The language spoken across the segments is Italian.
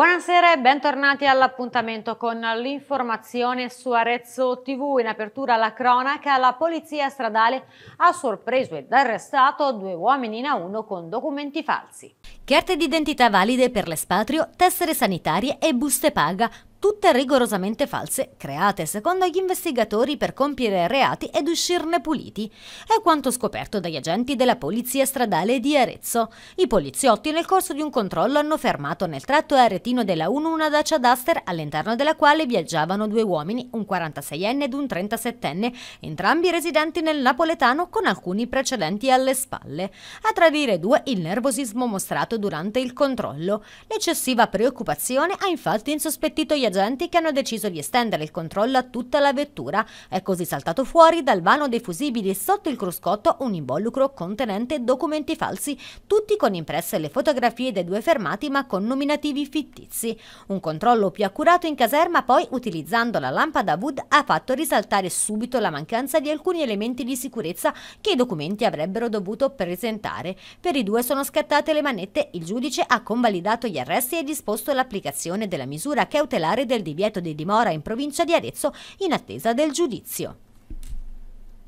Buonasera e bentornati all'appuntamento con l'informazione su Arezzo TV. In apertura alla cronaca, la polizia stradale ha sorpreso ed arrestato due uomini in a uno con documenti falsi. Carte d'identità valide per l'espatrio, tessere sanitarie e buste paga, tutte rigorosamente false, create secondo gli investigatori per compiere reati ed uscirne puliti. È quanto scoperto dagli agenti della Polizia Stradale di Arezzo. I poliziotti nel corso di un controllo hanno fermato nel tratto aretino della 1 una Dacia Duster all'interno della quale viaggiavano due uomini, un 46enne ed un 37enne, entrambi residenti nel napoletano con alcuni precedenti alle spalle. A tradire due il nervosismo mostrato durante il controllo. L'eccessiva preoccupazione ha infatti insospettito gli agenti che hanno deciso di estendere il controllo a tutta la vettura. È così saltato fuori dal vano dei fusibili sotto il cruscotto un involucro contenente documenti falsi, tutti con impresse le fotografie dei due fermati ma con nominativi fittizi. Un controllo più accurato in caserma poi, utilizzando la lampada Wood, ha fatto risaltare subito la mancanza di alcuni elementi di sicurezza che i documenti avrebbero dovuto presentare. Per i due sono scattate le manette, il giudice ha convalidato gli arresti e disposto l'applicazione della misura cautelare del divieto di dimora in provincia di Arezzo in attesa del giudizio.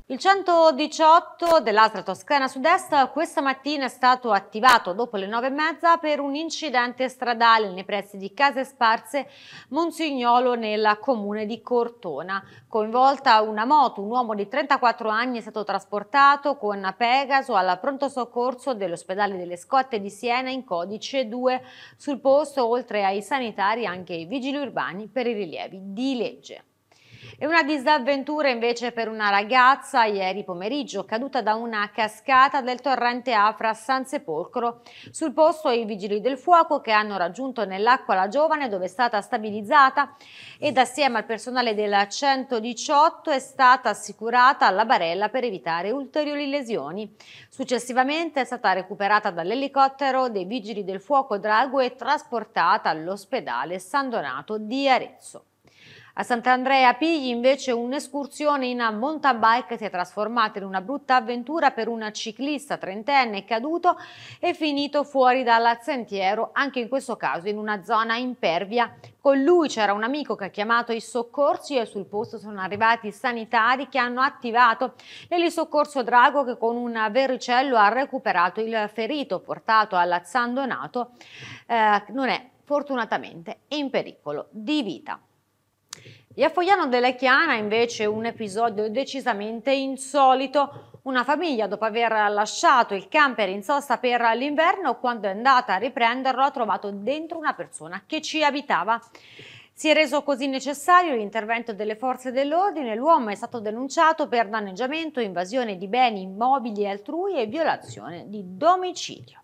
Il 118 dell'Astra Toscana Sud-Est questa mattina è stato attivato dopo le 9.30 per un incidente stradale nei pressi di Case Sparse Monsignolo nel comune di Cortona. Coinvolta una moto, un uomo di 34 anni è stato trasportato con Pegaso al pronto soccorso dell'ospedale delle Scotte di Siena in codice 2. Sul posto, oltre ai sanitari, anche i vigili urbani per i rilievi di legge. E una disavventura invece per una ragazza ieri pomeriggio caduta da una cascata del torrente Afra a San Sepolcro. Sul posto i vigili del fuoco che hanno raggiunto nell'acqua la giovane dove è stata stabilizzata ed assieme al personale della 118 è stata assicurata alla barella per evitare ulteriori lesioni. Successivamente è stata recuperata dall'elicottero dei vigili del fuoco Drago e trasportata all'ospedale San Donato di Arezzo. A Sant'Andrea Pigli invece un'escursione in mountain bike si è trasformata in una brutta avventura per un ciclista trentenne caduto e finito fuori dal sentiero, anche in questo caso in una zona impervia. Con lui c'era un amico che ha chiamato i soccorsi e sul posto sono arrivati i sanitari che hanno attivato l'elisoccorso Drago che con un verricello ha recuperato il ferito portato alla San Donato. Eh, non è fortunatamente in pericolo di vita. E a Fogliano dell'Echiana invece un episodio decisamente insolito. Una famiglia dopo aver lasciato il camper in sosta per l'inverno, quando è andata a riprenderlo ha trovato dentro una persona che ci abitava. Si è reso così necessario l'intervento delle forze dell'ordine, l'uomo è stato denunciato per danneggiamento, invasione di beni immobili altrui e violazione di domicilio.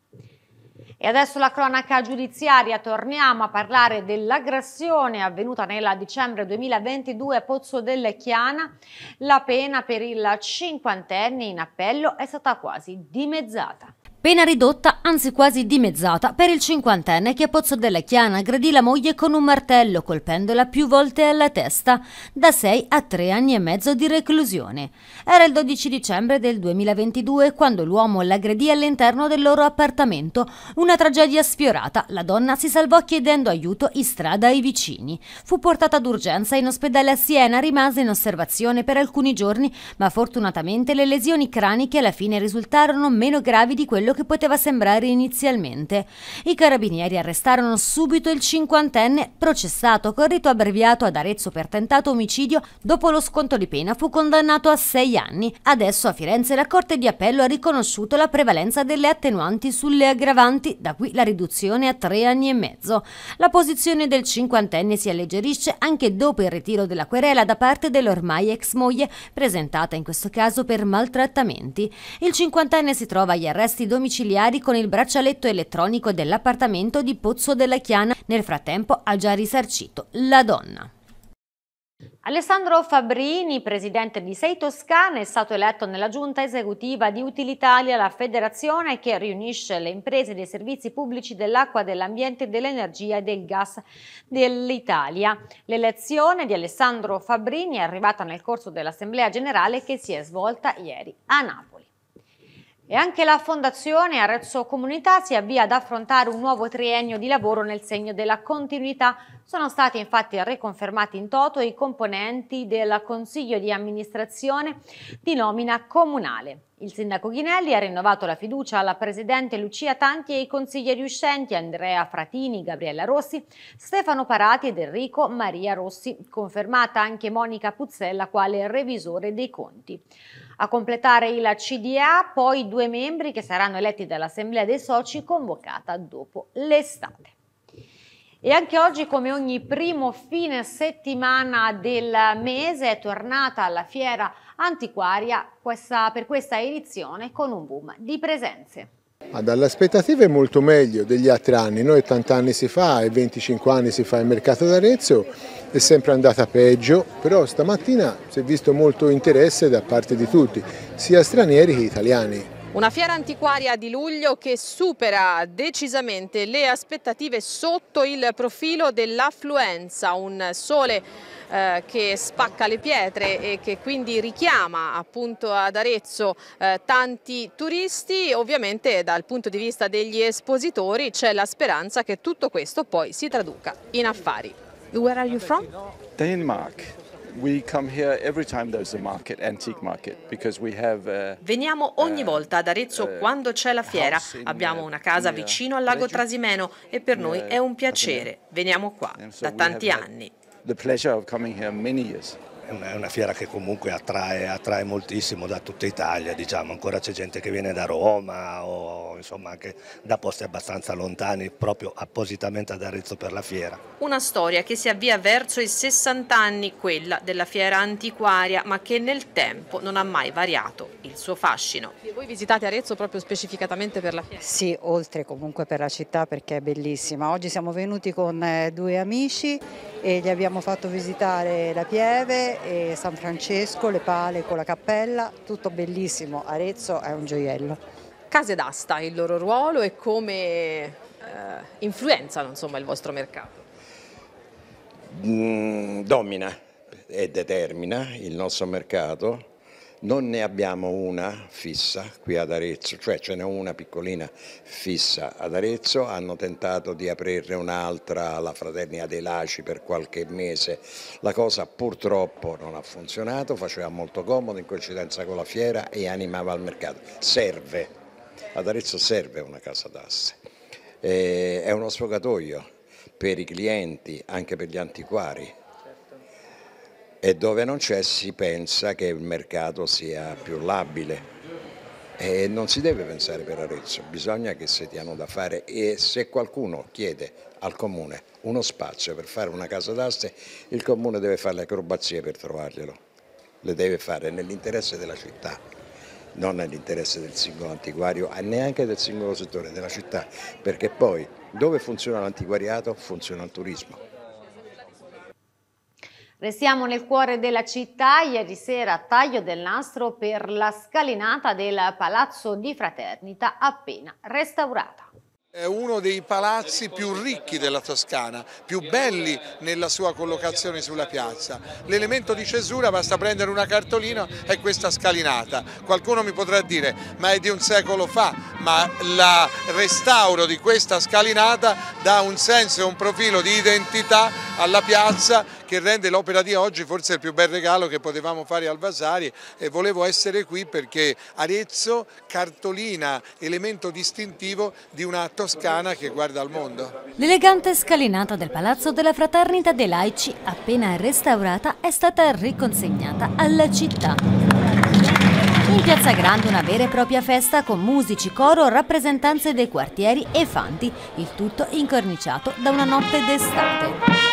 E adesso la cronaca giudiziaria, torniamo a parlare dell'aggressione avvenuta nel dicembre 2022 a Pozzo delle Chiana. La pena per il cinquantenne in appello è stata quasi dimezzata. Pena ridotta, anzi quasi dimezzata, per il cinquantenne che a Pozzo della Chiana aggredì la moglie con un martello, colpendola più volte alla testa, da 6 a 3 anni e mezzo di reclusione. Era il 12 dicembre del 2022 quando l'uomo l'aggredì all'interno del loro appartamento. Una tragedia sfiorata, la donna si salvò chiedendo aiuto in strada ai vicini. Fu portata d'urgenza in ospedale a Siena, rimase in osservazione per alcuni giorni, ma fortunatamente le lesioni craniche alla fine risultarono meno gravi di quello quello che poteva sembrare inizialmente. I carabinieri arrestarono subito il cinquantenne, processato con rito abbreviato ad Arezzo per tentato omicidio, dopo lo sconto di pena fu condannato a sei anni. Adesso a Firenze la Corte di Appello ha riconosciuto la prevalenza delle attenuanti sulle aggravanti, da qui la riduzione a tre anni e mezzo. La posizione del cinquantenne si alleggerisce anche dopo il ritiro della querela da parte dell'ormai ex moglie, presentata in questo caso per maltrattamenti. Il cinquantenne si trova agli arresti domiciliari domiciliari con il braccialetto elettronico dell'appartamento di Pozzo della Chiana. Nel frattempo ha già risarcito la donna. Alessandro Fabrini, presidente di Sei Toscane, è stato eletto nella giunta esecutiva di Utilitalia, la federazione che riunisce le imprese dei servizi pubblici dell'acqua, dell'ambiente, dell'energia e del gas dell'Italia. L'elezione di Alessandro Fabrini è arrivata nel corso dell'Assemblea Generale che si è svolta ieri a Napoli. E anche la Fondazione Arezzo Comunità si avvia ad affrontare un nuovo triennio di lavoro nel segno della continuità. Sono stati infatti riconfermati in toto i componenti del Consiglio di amministrazione di nomina comunale. Il sindaco Ghinelli ha rinnovato la fiducia alla presidente Lucia Tanti e ai consiglieri uscenti Andrea Fratini, Gabriella Rossi, Stefano Parati ed Enrico Maria Rossi, confermata anche Monica Puzzella quale revisore dei conti. A completare il CDA poi due membri che saranno eletti dall'Assemblea dei Soci convocata dopo l'estate. E anche oggi, come ogni primo fine settimana del mese, è tornata alla fiera antiquaria questa, per questa edizione con un boom di presenze. Dalle aspettative è molto meglio degli altri anni, noi 80 anni si fa e 25 anni si fa il mercato d'Arezzo, è sempre andata peggio, però stamattina si è visto molto interesse da parte di tutti, sia stranieri che italiani. Una fiera antiquaria di luglio che supera decisamente le aspettative sotto il profilo dell'affluenza, un sole eh, che spacca le pietre e che quindi richiama appunto ad Arezzo eh, tanti turisti. Ovviamente dal punto di vista degli espositori c'è la speranza che tutto questo poi si traduca in affari. Where are you from? Denmark. Veniamo ogni uh, volta ad Arezzo uh, quando c'è la fiera. Abbiamo uh, una casa vicino al lago Trasimeno e per noi è un piacere. Veniamo qua da tanti anni è una, è una fiera che comunque attrae, attrae, moltissimo da tutta Italia, diciamo. ancora c'è gente che viene da Roma o insomma anche da posti abbastanza lontani proprio appositamente ad Arezzo per la fiera. Una storia che si avvia verso i 60 anni, quella della fiera antiquaria, ma che nel tempo non ha mai variato il suo fascino. E voi visitate Arezzo proprio specificatamente per la fiera? Sì, oltre comunque per la città perché è bellissima. Oggi siamo venuti con eh, due amici e gli abbiamo fatto visitare la Pieve e San Francesco, le pale con la cappella, tutto bellissimo, Arezzo è un gioiello. Case d'asta, il loro ruolo e come eh, influenzano insomma, il vostro mercato? Mm, domina e determina il nostro mercato non ne abbiamo una fissa qui ad Arezzo, cioè ce n'è una piccolina fissa ad Arezzo, hanno tentato di aprirne un'altra alla Fraternia dei Laci per qualche mese, la cosa purtroppo non ha funzionato, faceva molto comodo in coincidenza con la fiera e animava il mercato, serve, ad Arezzo serve una casa d'asse, eh, è uno sfogatoio per i clienti, anche per gli antiquari, e dove non c'è si pensa che il mercato sia più labile. E non si deve pensare per Arezzo, bisogna che si diano da fare e se qualcuno chiede al comune uno spazio per fare una casa d'aste, il comune deve fare le acrobazie per trovarglielo, le deve fare nell'interesse della città, non nell'interesse del singolo antiquario e neanche del singolo settore della città, perché poi dove funziona l'antiquariato funziona il turismo. Restiamo nel cuore della città, ieri sera taglio del nastro per la scalinata del Palazzo di Fraternita appena restaurata. È uno dei palazzi più ricchi della Toscana, più belli nella sua collocazione sulla piazza. L'elemento di cesura basta prendere una cartolina è questa scalinata. Qualcuno mi potrà dire ma è di un secolo fa, ma il restauro di questa scalinata dà un senso e un profilo di identità alla piazza che rende l'opera di oggi forse il più bel regalo che potevamo fare al Vasari e volevo essere qui perché Arezzo cartolina elemento distintivo di una Toscana che guarda al mondo. L'elegante scalinata del Palazzo della Fraternita dei Laici, appena restaurata, è stata riconsegnata alla città. In Piazza Grande una vera e propria festa con musici, coro, rappresentanze dei quartieri e fanti, il tutto incorniciato da una notte d'estate.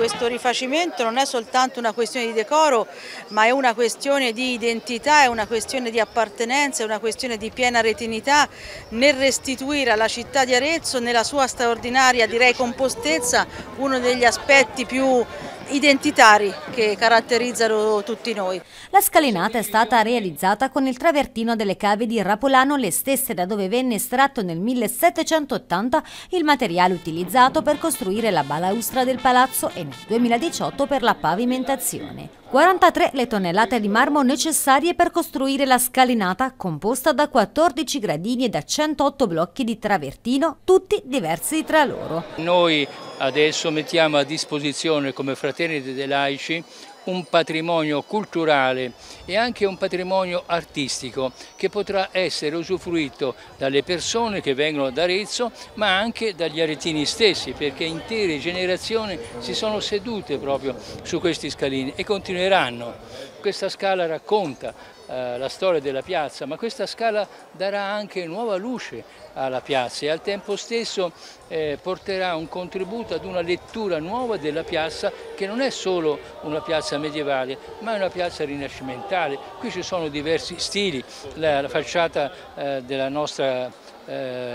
Questo rifacimento non è soltanto una questione di decoro, ma è una questione di identità, è una questione di appartenenza, è una questione di piena retinità nel restituire alla città di Arezzo, nella sua straordinaria direi compostezza, uno degli aspetti più identitari che caratterizzano tutti noi. La scalinata è stata realizzata con il travertino delle cave di Rapolano, le stesse da dove venne estratto nel 1780 il materiale utilizzato per costruire la balaustra del palazzo e nel 2018 per la pavimentazione. 43 le tonnellate di marmo necessarie per costruire la scalinata, composta da 14 gradini e da 108 blocchi di travertino, tutti diversi tra loro. Noi Adesso mettiamo a disposizione come Fratelli dei Laici un patrimonio culturale e anche un patrimonio artistico che potrà essere usufruito dalle persone che vengono da Arezzo ma anche dagli aretini stessi perché intere generazioni si sono sedute proprio su questi scalini e continueranno. Questa scala racconta eh, la storia della piazza, ma questa scala darà anche nuova luce alla piazza e al tempo stesso eh, porterà un contributo ad una lettura nuova della piazza che non è solo una piazza medievale, ma è una piazza rinascimentale. Qui ci sono diversi stili, la, facciata eh, della nostra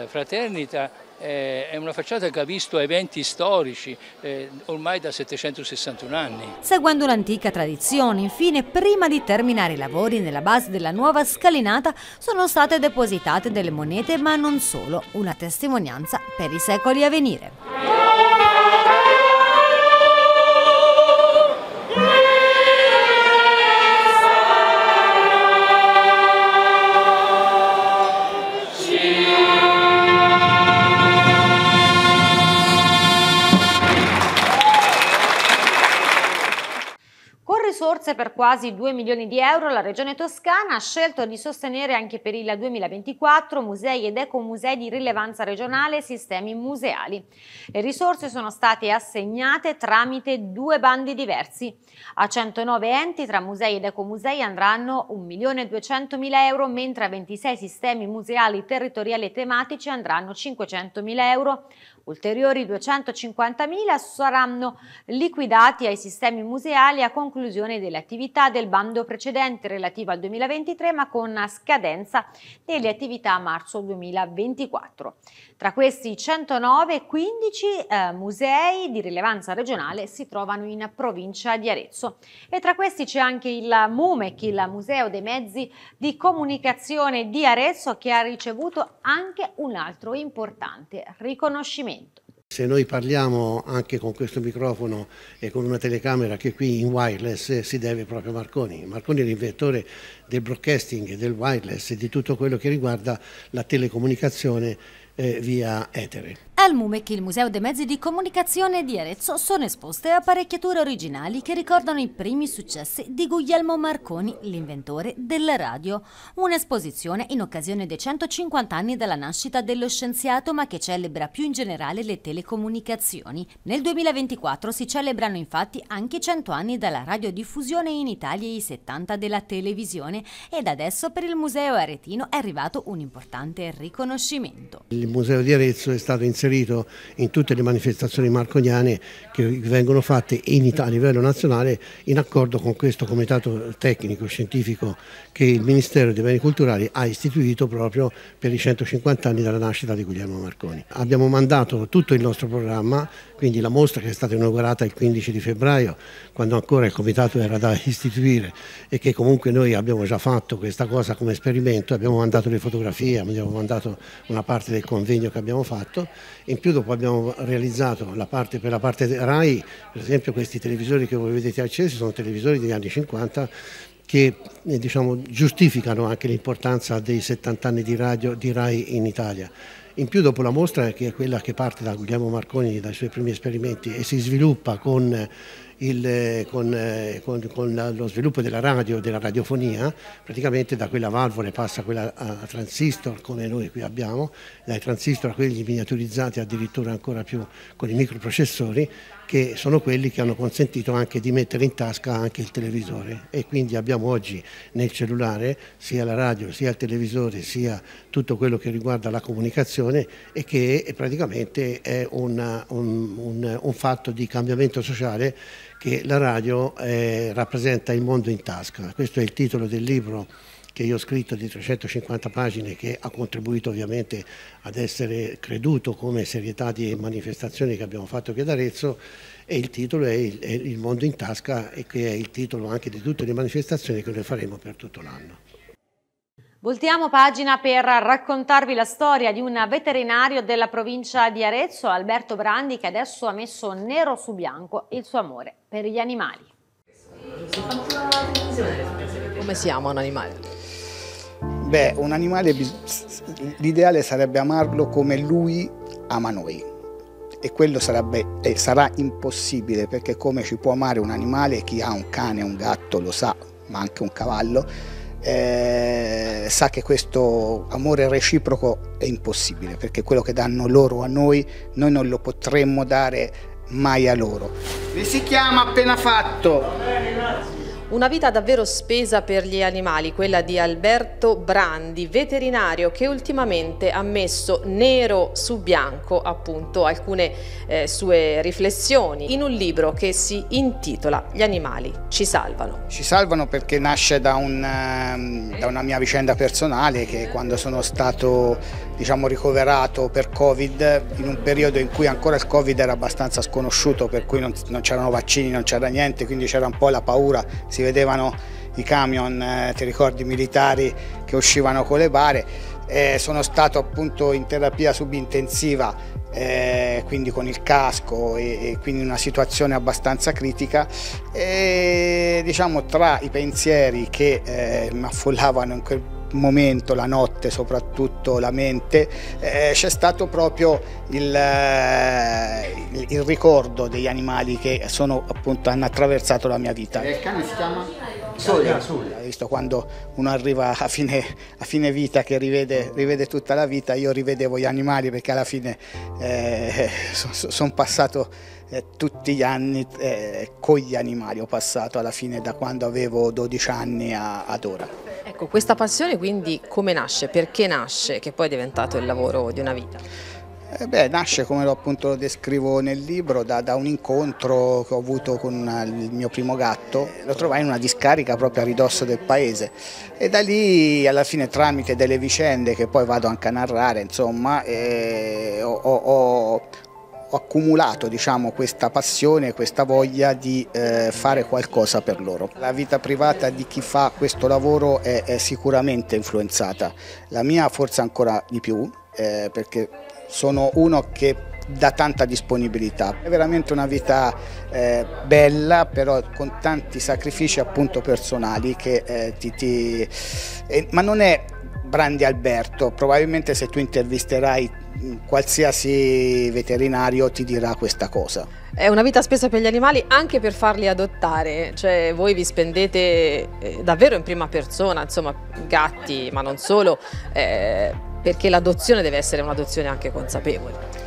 fraternita eh, è una facciata che ha visto eventi storici eh, ormai da 761 anni. Seguendo l'antica tradizione, infine, prima di terminare i lavori nella base della nuova scalinata sono state depositate delle monete, ma non solo, una testimonianza per i secoli a venire. risorse per quasi 2 milioni di euro la Regione Toscana ha scelto di sostenere anche per il 2024 musei ed ecomusei di rilevanza regionale e sistemi museali. Le risorse sono state assegnate tramite due bandi diversi. A 109 enti tra musei ed ecomusei andranno 1.200.000 euro, mentre a 26 sistemi museali territoriali e tematici andranno 500.000 euro, Ulteriori 250.000 saranno liquidati ai sistemi museali a conclusione delle attività del bando precedente relativo al 2023 ma con scadenza delle attività a marzo 2024. Tra questi 109, 15 eh, musei di rilevanza regionale si trovano in provincia di Arezzo e tra questi c'è anche il MUMEC, il Museo dei Mezzi di Comunicazione di Arezzo che ha ricevuto anche un altro importante riconoscimento momento. Se noi parliamo anche con questo microfono e con una telecamera che qui in wireless eh, si deve proprio a Marconi. Marconi è l'inventore del broadcasting, del wireless e di tutto quello che riguarda la telecomunicazione eh, via etere. Al MUMEC, il Museo dei Mezzi di Comunicazione di Arezzo, sono esposte apparecchiature originali che ricordano i primi successi di Guglielmo Marconi, l'inventore della radio. Un'esposizione in occasione dei 150 anni dalla nascita dello scienziato, ma che celebra più in generale le telecomunicazioni. Nel 2024 si celebrano infatti anche i 100 anni dalla radiodiffusione in Italia e i 70 della televisione ed adesso per il Museo Aretino è arrivato un importante riconoscimento. Il il Museo di Arezzo è stato inserito in tutte le manifestazioni marconiane che vengono fatte Italia, a livello nazionale in accordo con questo comitato tecnico scientifico che il Ministero dei Beni Culturali ha istituito proprio per i 150 anni dalla nascita di Guglielmo Marconi. Abbiamo mandato tutto il nostro programma, quindi la mostra che è stata inaugurata il 15 di febbraio, quando ancora il comitato era da istituire e che comunque noi abbiamo già fatto questa cosa come esperimento, abbiamo mandato le fotografie, abbiamo mandato una parte del comitato convegno che abbiamo fatto, in più dopo abbiamo realizzato la parte, per la parte RAI, per esempio questi televisori che voi vedete accesi sono televisori degli anni 50 che eh, diciamo, giustificano anche l'importanza dei 70 anni di, radio, di RAI in Italia. In più dopo la mostra, che è quella che parte da Guglielmo Marconi, dai suoi primi esperimenti e si sviluppa con il, eh, eh, con, con, con, lo sviluppo della radio, della radiofonia, praticamente da quella valvole passa quella a transistor come noi qui abbiamo, dai transistor a quelli miniaturizzati addirittura ancora più con i microprocessori che sono quelli che hanno consentito anche di mettere in tasca anche il televisore e quindi abbiamo oggi nel cellulare sia la radio sia il televisore sia tutto quello che riguarda la comunicazione e che praticamente è una, un, un, un fatto di cambiamento sociale che la radio eh, rappresenta il mondo in tasca. Questo è il titolo del libro che io ho scritto di 350 pagine che ha contribuito ovviamente ad essere creduto come serietà di manifestazioni che abbiamo fatto qui ad Arezzo e il titolo è il, è il mondo in tasca e che è il titolo anche di tutte le manifestazioni che noi faremo per tutto l'anno. Voltiamo pagina per raccontarvi la storia di un veterinario della provincia di Arezzo, Alberto Brandi, che adesso ha messo nero su bianco il suo amore per gli animali. Come si ama un animale? Beh, un animale, l'ideale sarebbe amarlo come lui ama noi. E quello sarebbe, eh, sarà impossibile perché come ci può amare un animale, chi ha un cane, un gatto lo sa, ma anche un cavallo, eh, sa che questo amore reciproco è impossibile perché quello che danno loro a noi noi non lo potremmo dare mai a loro. Vi si chiama appena fatto. Una vita davvero spesa per gli animali, quella di Alberto Brandi, veterinario che ultimamente ha messo nero su bianco appunto alcune eh, sue riflessioni in un libro che si intitola Gli animali ci salvano. Ci salvano perché nasce da, un, ehm, da una mia vicenda personale che quando sono stato diciamo, ricoverato per Covid in un periodo in cui ancora il Covid era abbastanza sconosciuto, per cui non, non c'erano vaccini, non c'era niente, quindi c'era un po' la paura, si vedevano i camion, eh, ti ricordi, militari che uscivano con le bare. Eh, sono stato appunto in terapia subintensiva, eh, quindi con il casco e, e, quindi una situazione abbastanza critica. E, diciamo tra i pensieri che eh, mi affollavano in quel momento, la notte, soprattutto la mente, eh, c'è stato proprio il, eh, il, ricordo degli animali che sono, appunto, hanno attraversato la mia vita. E il cane si chiama? Soglia, ah, Soglia. Hai visto quando uno arriva a fine, a fine vita che rivede, rivede, tutta la vita, io rivedevo gli animali perché alla fine eh, sono son passato eh, tutti gli anni eh, con gli animali, ho passato alla fine da quando avevo 12 anni a, ad ora. Ecco, questa passione quindi come nasce? Perché nasce? Che poi è diventato il lavoro di una vita? Eh beh, nasce come appunto lo descrivo nel libro da, da, un incontro che ho avuto con eh, il mio primo gatto, lo trovai in una discarica proprio a ridosso del paese e da lì alla fine tramite delle vicende che poi vado anche a narrare insomma eh, ho, ho, ho, accumulato diciamo, questa passione, questa voglia di eh, fare qualcosa per loro. La vita privata di chi fa questo lavoro è, è sicuramente influenzata, la mia forse ancora di più eh, perché sono uno che dà tanta disponibilità. È veramente una vita eh, bella, però con tanti sacrifici appunto personali che eh, ti... ti eh, ma non è Brandi Alberto, probabilmente se tu intervisterai mm, qualsiasi veterinario ti dirà questa cosa. È una vita spesa per gli animali anche per farli adottare, cioè voi vi spendete eh, davvero in prima persona, insomma gatti, ma non solo, eh, perché l'adozione deve essere un'adozione anche consapevole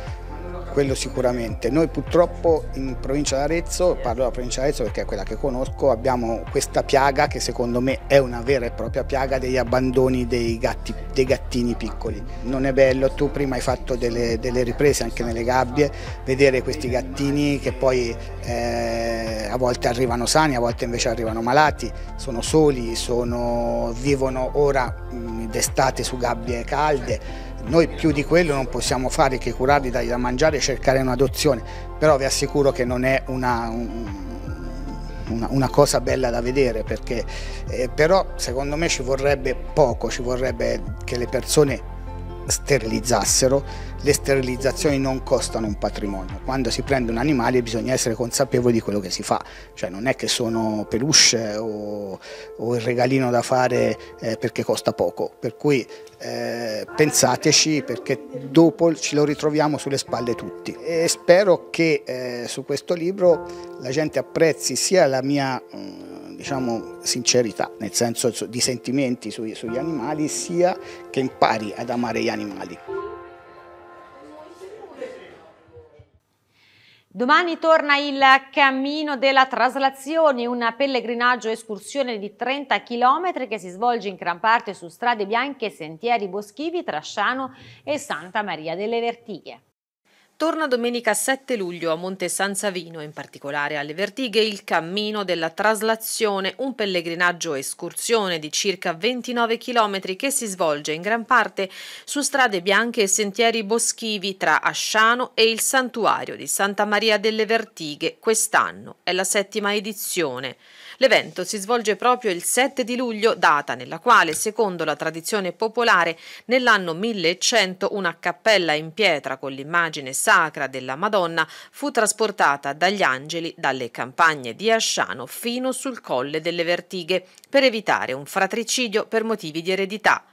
quello sicuramente. Noi purtroppo in provincia d'Arezzo, parlo della provincia d'Arezzo perché è quella che conosco, abbiamo questa piaga che secondo me è una vera e propria piaga degli abbandoni dei, gatti, dei gattini piccoli. Non è bello, tu prima hai fatto delle, delle riprese anche nelle gabbie, vedere questi gattini che poi eh, a volte arrivano sani, a volte invece arrivano malati, sono soli, sono, vivono ora d'estate su gabbie calde noi più di quello non possiamo fare che curarli, dargli da mangiare e cercare un'adozione, però vi assicuro che non è una, una, una cosa bella da vedere, perché, eh, però secondo me ci vorrebbe poco, ci vorrebbe che le persone sterilizzassero, le sterilizzazioni non costano un patrimonio. Quando si prende un animale bisogna essere consapevoli di quello che si fa, cioè non è che sono peluche o, o il regalino da fare eh, perché costa poco, per cui eh, pensateci perché dopo ce lo ritroviamo sulle spalle tutti. E spero che eh, su questo libro la gente apprezzi sia la mia... Mh, mm, diciamo, sincerità, nel senso di sentimenti sugli, sugli animali, sia che impari ad amare gli animali. Domani torna il Cammino della Traslazione, un pellegrinaggio escursione di 30 km che si svolge in gran parte su strade bianche e sentieri boschivi tra Sciano e Santa Maria delle Vertighe. Torna domenica 7 luglio a Monte San Savino, in particolare alle Vertighe, il cammino della traslazione, un pellegrinaggio escursione di circa 29 km che si svolge in gran parte su strade bianche e sentieri boschivi tra Asciano e il santuario di Santa Maria delle Vertighe. Quest'anno è la settima edizione. L'evento si svolge proprio il 7 di luglio, data nella quale, secondo la tradizione popolare, nell'anno 1100 una cappella in pietra con l'immagine sacra della Madonna fu trasportata dagli angeli dalle campagne di Asciano fino sul colle delle Vertighe per evitare un fratricidio per motivi di eredità.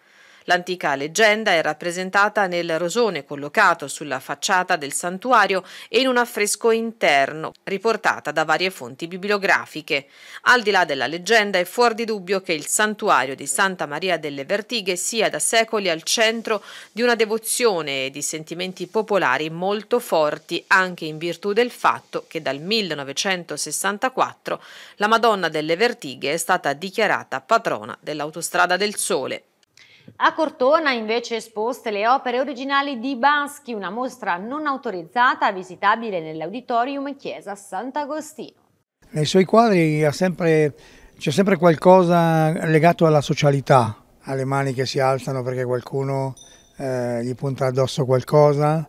L'antica leggenda è rappresentata nel rosone collocato sulla facciata del santuario e in un affresco interno, riportata da varie fonti bibliografiche. Al di là della leggenda è fuori di dubbio che il santuario di Santa Maria delle Vertighe sia da secoli al centro di una devozione e di sentimenti popolari molto forti, anche in virtù del fatto che dal 1964 la Madonna delle Vertighe è stata dichiarata patrona dell'autostrada del Sole. A Cortona invece esposte le opere originali di Baschi, una mostra non autorizzata visitabile nell'auditorium Chiesa Sant'Agostino. Nei suoi quadri c'è sempre, sempre qualcosa legato alla socialità, alle mani che si alzano perché qualcuno eh, gli punta addosso qualcosa,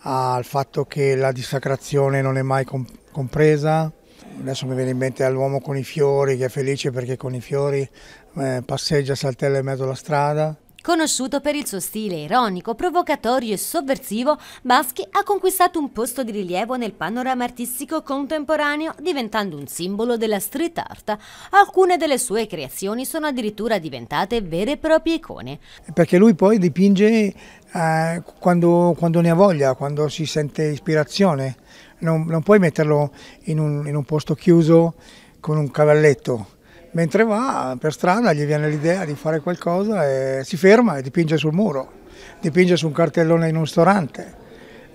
al fatto che la dissacrazione non è mai compresa. Adesso mi viene in mente all'uomo con i fiori che è felice perché con i fiori eh, passeggia, saltella in mezzo alla strada. Conosciuto per il suo stile ironico, provocatorio e sovversivo, Baschi ha conquistato un posto di rilievo nel panorama artistico contemporaneo, diventando un simbolo della street art. Alcune delle sue creazioni sono addirittura diventate vere e proprie icone. Eh, perché lui poi dipinge eh, quando, quando, ne ha voglia, quando si sente ispirazione. Non, non puoi metterlo in un, in un posto chiuso con un cavalletto Mentre va per strada gli viene l'idea di fare qualcosa e si ferma e dipinge sul muro, dipinge su un cartellone in un ristorante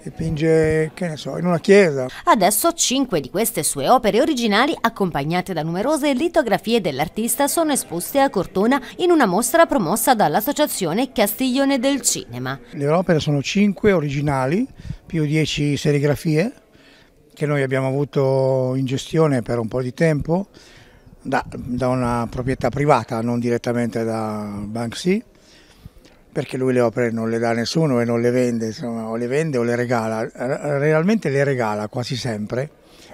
dipinge, che ne so, in una chiesa. Adesso cinque di queste sue opere originali, accompagnate da numerose litografie dell'artista, sono esposte a Cortona in una mostra promossa dall'Associazione Castiglione del Cinema. Le opere sono cinque originali, più dieci serigrafie, che noi abbiamo avuto in gestione per un po' di tempo, da, da una proprietà privata, non direttamente da Banksy, perché lui le opere non le dà a nessuno e non le vende, insomma, o le vende o le regala, realmente le regala quasi sempre,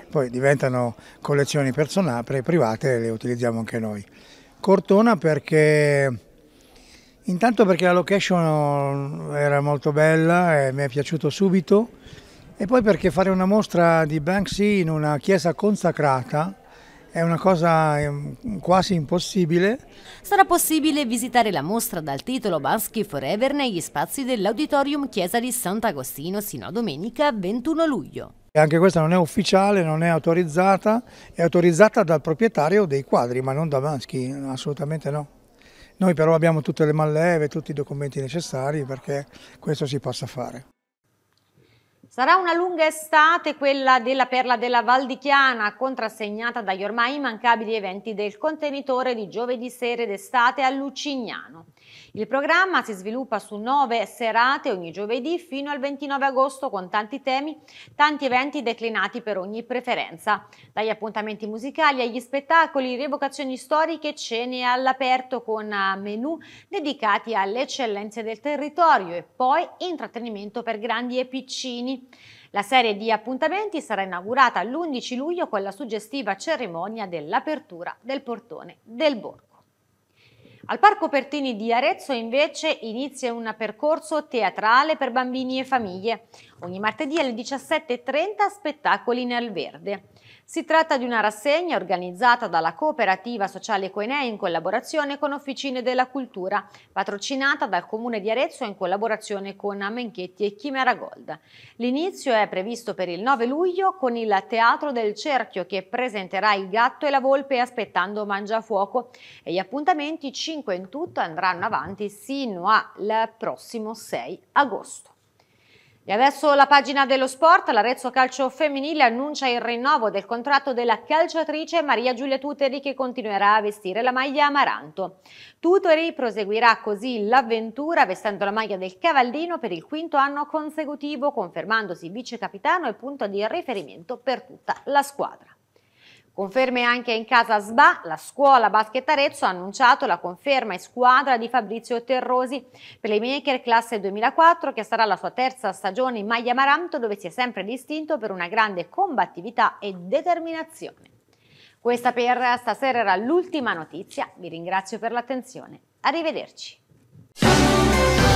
poi diventano collezioni personali, private e le utilizziamo anche noi. Cortona perché intanto perché la location era molto bella e mi è piaciuto subito e poi perché fare una mostra di Banksy in una chiesa consacrata è una cosa ehm, quasi impossibile. Sarà possibile visitare la mostra dal titolo Baschi Forever negli spazi dell'Auditorium Chiesa di Sant'Agostino sino a domenica 21 luglio. Anche questa non è ufficiale, non è autorizzata, è autorizzata dal proprietario dei quadri, ma non da Baschi, assolutamente no. Noi però abbiamo tutte le malleve, tutti i documenti necessari perché questo si possa fare. Sarà una lunga estate quella della Perla della Val di Chiana, contrassegnata dagli ormai immancabili eventi del contenitore di giovedì sera d'estate a Lucignano. Il programma si sviluppa su nove serate ogni giovedì fino al 29 agosto con tanti temi, tanti eventi declinati per ogni preferenza, dagli appuntamenti musicali agli spettacoli, rievocazioni storiche, cene all'aperto con eh, menu dedicati alle eccellenze del territorio e poi intrattenimento per grandi e piccini. La serie di appuntamenti sarà inaugurata l'11 luglio con la suggestiva cerimonia dell'apertura del portone del borgo. Al Parco Pertini di Arezzo invece inizia un percorso teatrale per bambini e famiglie. Ogni martedì alle 17.30 spettacoli nel verde. Si tratta di una rassegna organizzata dalla cooperativa sociale Coenei in collaborazione con Officine della Cultura, patrocinata dal Comune di Arezzo in collaborazione con Amenchetti e Chimera Gold. L'inizio è previsto per il 9 luglio con il Teatro del Cerchio che presenterà il gatto e la volpe aspettando Mangiafuoco e gli appuntamenti 5 in tutto andranno avanti sino al prossimo 6 agosto. E adesso la pagina dello sport, l'Arezzo Calcio Femminile annuncia il rinnovo del contratto della calciatrice Maria Giulia Tuteri che continuerà a vestire la maglia Amaranto. Tuteri proseguirà così l'avventura vestendo la maglia del Cavallino per il quinto anno consecutivo, confermandosi vice capitano e punto di riferimento per tutta la squadra. Conferme anche in casa SBA, la scuola Basket Arezzo ha annunciato la conferma in squadra di Fabrizio Terrosi, playmaker classe 2004 che sarà la sua terza stagione in maglia Maranto dove si è sempre distinto per una grande combattività e determinazione. Questa per stasera era l'ultima notizia, vi ringrazio per l'attenzione, arrivederci.